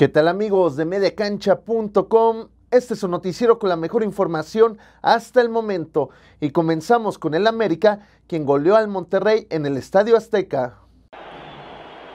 ¿Qué tal amigos de mediacancha.com? Este es un noticiero con la mejor información hasta el momento y comenzamos con el América, quien goleó al Monterrey en el Estadio Azteca.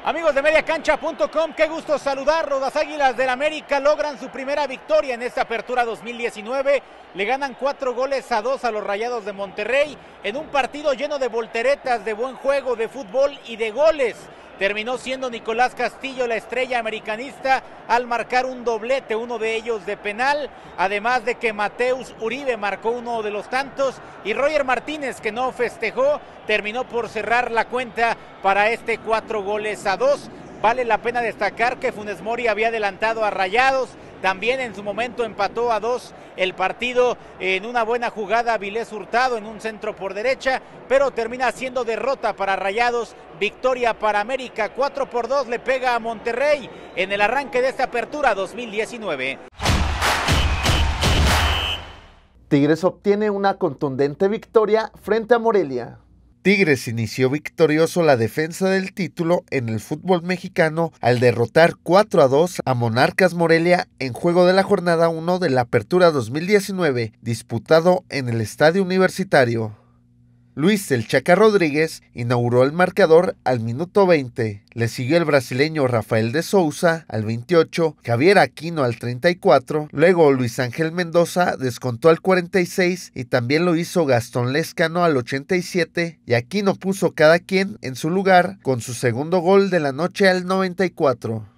Amigos de mediacancha.com, qué gusto saludar. Las Águilas del América logran su primera victoria en esta apertura 2019. Le ganan cuatro goles a dos a los Rayados de Monterrey en un partido lleno de volteretas, de buen juego, de fútbol y de goles terminó siendo Nicolás Castillo la estrella americanista al marcar un doblete, uno de ellos de penal, además de que Mateus Uribe marcó uno de los tantos y Roger Martínez, que no festejó, terminó por cerrar la cuenta para este cuatro goles a dos. Vale la pena destacar que Funes Mori había adelantado a Rayados también en su momento empató a dos el partido en una buena jugada Vilés Hurtado en un centro por derecha, pero termina siendo derrota para Rayados, victoria para América, 4 por 2 le pega a Monterrey en el arranque de esta apertura 2019. Tigres obtiene una contundente victoria frente a Morelia. Tigres inició victorioso la defensa del título en el fútbol mexicano al derrotar 4 a 2 a Monarcas Morelia en juego de la jornada 1 de la Apertura 2019, disputado en el Estadio Universitario. Luis El Chaca Rodríguez inauguró el marcador al minuto 20. Le siguió el brasileño Rafael de Souza al 28, Javier Aquino al 34, luego Luis Ángel Mendoza descontó al 46 y también lo hizo Gastón Lescano al 87 y Aquino puso cada quien en su lugar con su segundo gol de la noche al 94.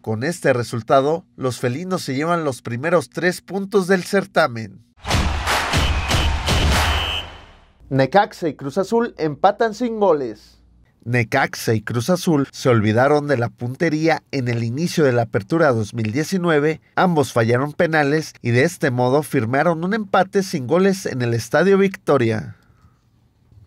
Con este resultado, los felinos se llevan los primeros tres puntos del certamen. Necaxa y Cruz Azul empatan sin goles. Necaxa y Cruz Azul se olvidaron de la puntería en el inicio de la apertura 2019, ambos fallaron penales y de este modo firmaron un empate sin goles en el Estadio Victoria.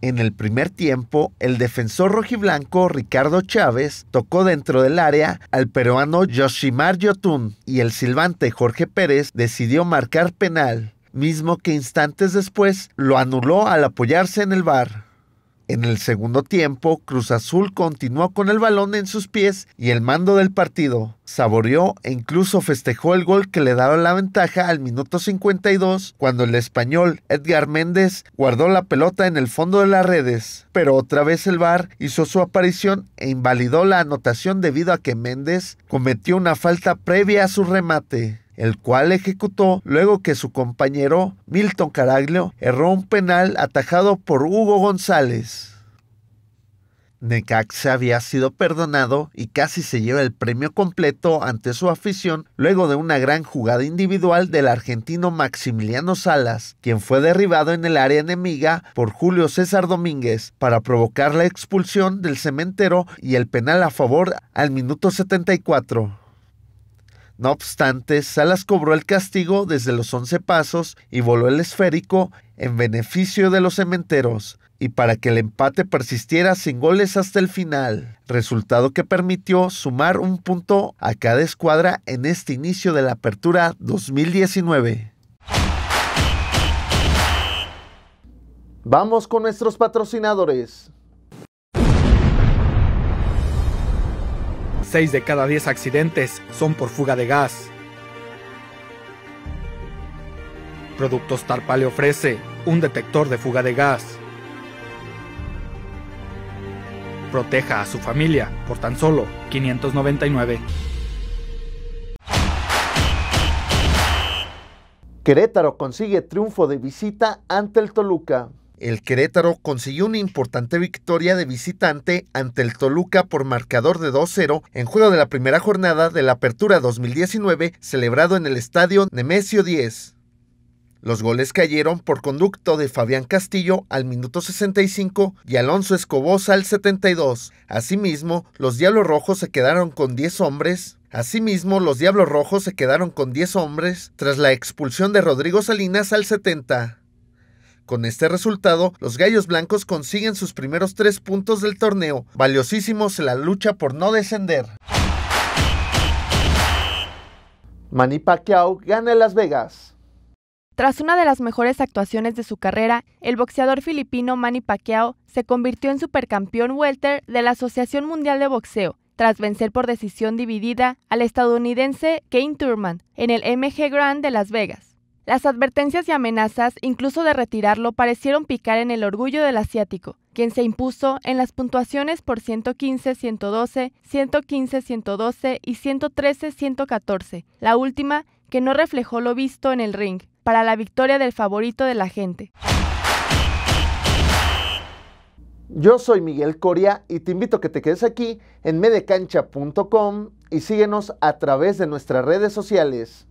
En el primer tiempo, el defensor rojiblanco Ricardo Chávez tocó dentro del área al peruano Yoshimar Yotun y el silbante Jorge Pérez decidió marcar penal mismo que instantes después lo anuló al apoyarse en el bar. En el segundo tiempo, Cruz Azul continuó con el balón en sus pies y el mando del partido. Saboreó e incluso festejó el gol que le daba la ventaja al minuto 52 cuando el español Edgar Méndez guardó la pelota en el fondo de las redes. Pero otra vez el VAR hizo su aparición e invalidó la anotación debido a que Méndez cometió una falta previa a su remate el cual ejecutó luego que su compañero Milton Caraglio erró un penal atajado por Hugo González. Necaxa había sido perdonado y casi se lleva el premio completo ante su afición luego de una gran jugada individual del argentino Maximiliano Salas, quien fue derribado en el área enemiga por Julio César Domínguez para provocar la expulsión del cementero y el penal a favor al minuto 74. No obstante, Salas cobró el castigo desde los 11 pasos y voló el esférico en beneficio de los cementeros, y para que el empate persistiera sin goles hasta el final, resultado que permitió sumar un punto a cada escuadra en este inicio de la apertura 2019. Vamos con nuestros patrocinadores. 6 de cada 10 accidentes son por fuga de gas. Productos Tarpa le ofrece un detector de fuga de gas. Proteja a su familia por tan solo 599. Querétaro consigue triunfo de visita ante el Toluca. El Querétaro consiguió una importante victoria de visitante ante el Toluca por marcador de 2-0 en juego de la primera jornada de la Apertura 2019 celebrado en el estadio Nemesio 10. Los goles cayeron por conducto de Fabián Castillo al minuto 65 y Alonso Escobosa al 72. Asimismo, los Diablos Rojos se quedaron con 10 hombres Asimismo, los Diablos Rojos se quedaron con 10 hombres tras la expulsión de Rodrigo Salinas al 70. Con este resultado, los Gallos Blancos consiguen sus primeros tres puntos del torneo, valiosísimos en la lucha por no descender. Manny Pacquiao gana en Las Vegas. Tras una de las mejores actuaciones de su carrera, el boxeador filipino Manny Pacquiao se convirtió en supercampeón welter de la Asociación Mundial de Boxeo, tras vencer por decisión dividida al estadounidense Kane Turman en el MG Grand de Las Vegas. Las advertencias y amenazas, incluso de retirarlo, parecieron picar en el orgullo del asiático, quien se impuso en las puntuaciones por 115, 112, 115, 112 y 113, 114, la última que no reflejó lo visto en el ring, para la victoria del favorito de la gente. Yo soy Miguel Coria y te invito a que te quedes aquí en medecancha.com y síguenos a través de nuestras redes sociales.